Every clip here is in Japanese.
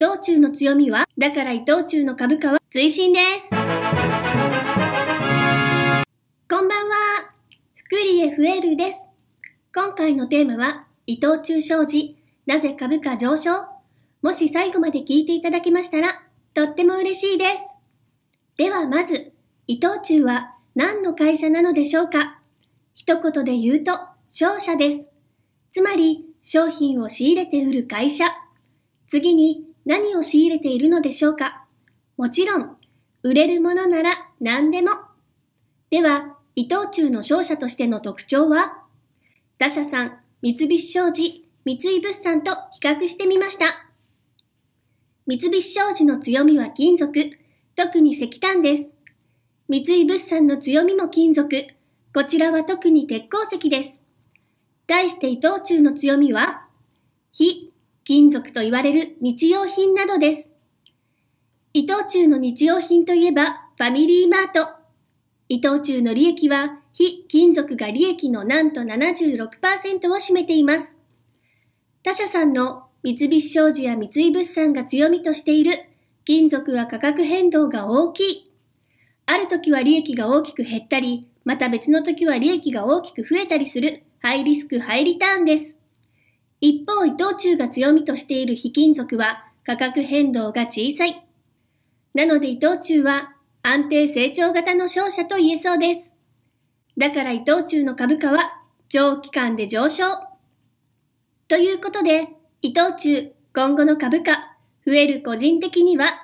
藤忠の強みはだから伊藤忠の株価は追進です。こんばんは。福利えるです。今回のテーマは伊藤忠商事、なぜ株価上昇もし最後まで聞いていただけましたら、とっても嬉しいです。ではまず、伊藤忠は何の会社なのでしょうか一言で言うと、商社です。つまり、商品を仕入れて売る会社。次に、何を仕入れているのでしょうかもちろん、売れるものなら何でも。では、伊藤忠の商社としての特徴は他社さん、三菱商事、三井物産と比較してみました。三菱商事の強みは金属、特に石炭です。三井物産の強みも金属、こちらは特に鉄鉱石です。対して伊藤忠の強みは、非金属と言われる日用品などです。伊藤忠の日用品といえばファミリーマート。伊藤忠の利益は非金属が利益のなんと76%を占めています。他社さんの三菱商事や三井物産が強みとしている金属は価格変動が大きい。ある時は利益が大きく減ったり、また別の時は利益が大きく増えたりするハイリスクハイリターンです。一方、伊藤忠が強みとしている非金属は価格変動が小さい。なので伊藤忠は安定成長型の商社と言えそうです。だから伊藤忠の株価は長期間で上昇。ということで、伊藤忠今後の株価、増える個人的には、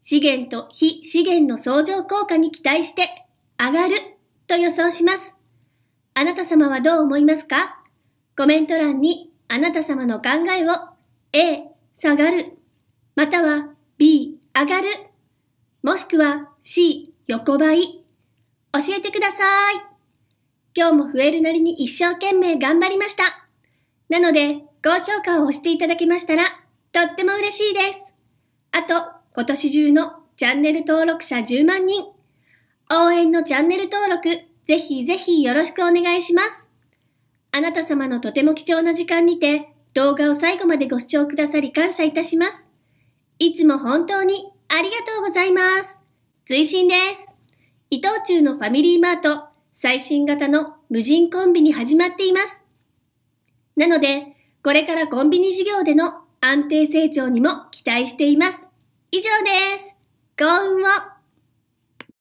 資源と非資源の相乗効果に期待して上がると予想します。あなた様はどう思いますかコメント欄にあなた様の考えを A、下がる、または B、上がる、もしくは C、横ばい。教えてください。今日も増えるなりに一生懸命頑張りました。なので、高評価を押していただけましたら、とっても嬉しいです。あと、今年中のチャンネル登録者10万人。応援のチャンネル登録、ぜひぜひよろしくお願いします。あなた様のとても貴重な時間にて動画を最後までご視聴くださり感謝いたします。いつも本当にありがとうございます。追伸です。伊藤忠のファミリーマート最新型の無人コンビに始まっています。なので、これからコンビニ事業での安定成長にも期待しています。以上です。幸運を